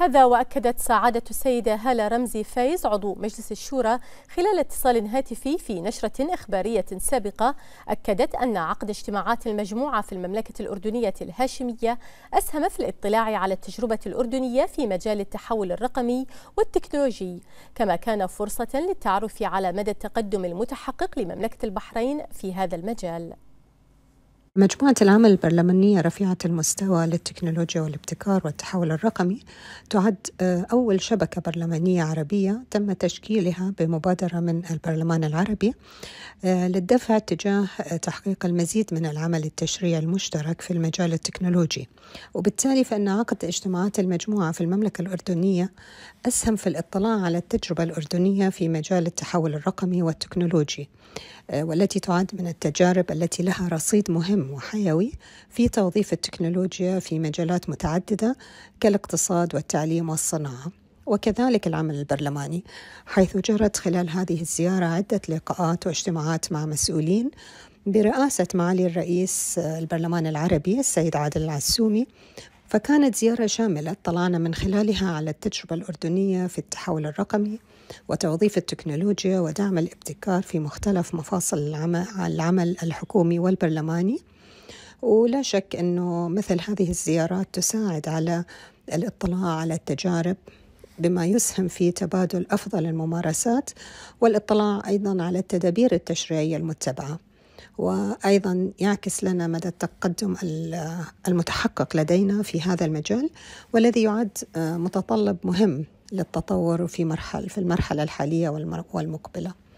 هذا وأكدت سعادة السيدة هالة رمزي فايز عضو مجلس الشورى خلال اتصال هاتفي في نشرة إخبارية سابقة أكدت أن عقد اجتماعات المجموعة في المملكة الأردنية الهاشمية أسهم في الاطلاع على التجربة الأردنية في مجال التحول الرقمي والتكنولوجي كما كان فرصة للتعرف على مدى التقدم المتحقق لمملكة البحرين في هذا المجال مجموعة العمل البرلمانية رفيعة المستوى للتكنولوجيا والابتكار والتحول الرقمي تعد آه، أول شبكة برلمانية عربية تم تشكيلها بمبادرة من البرلمان العربي آه، للدفع تجاه آه، تحقيق المزيد من العمل التشريعي المشترك في المجال التكنولوجي وبالتالي فإن عقد اجتماعات المجموعة في المملكة الأردنية أسهم في الاطلاع على التجربة الأردنية في مجال التحول الرقمي والتكنولوجي آه، والتي تعد من التجارب التي لها رصيد مهم وحيوي في توظيف التكنولوجيا في مجالات متعدده كالاقتصاد والتعليم والصناعه وكذلك العمل البرلماني حيث جرت خلال هذه الزياره عده لقاءات واجتماعات مع مسؤولين برئاسة معالي الرئيس آه، البرلمان العربي السيد عادل العسومي فكانت زيارة شاملة اطلعنا من خلالها على التجربة الأردنية في التحول الرقمي وتوظيف التكنولوجيا ودعم الابتكار في مختلف مفاصل العمل الحكومي والبرلماني ولا شك أنه مثل هذه الزيارات تساعد على الاطلاع على التجارب بما يسهم في تبادل أفضل الممارسات والاطلاع أيضا على التدابير التشريعية المتبعة وأيضا يعكس لنا مدى التقدم المتحقق لدينا في هذا المجال والذي يعد آه، متطلب مهم للتطور في مرحلة في المرحلة الحالية والمقبلة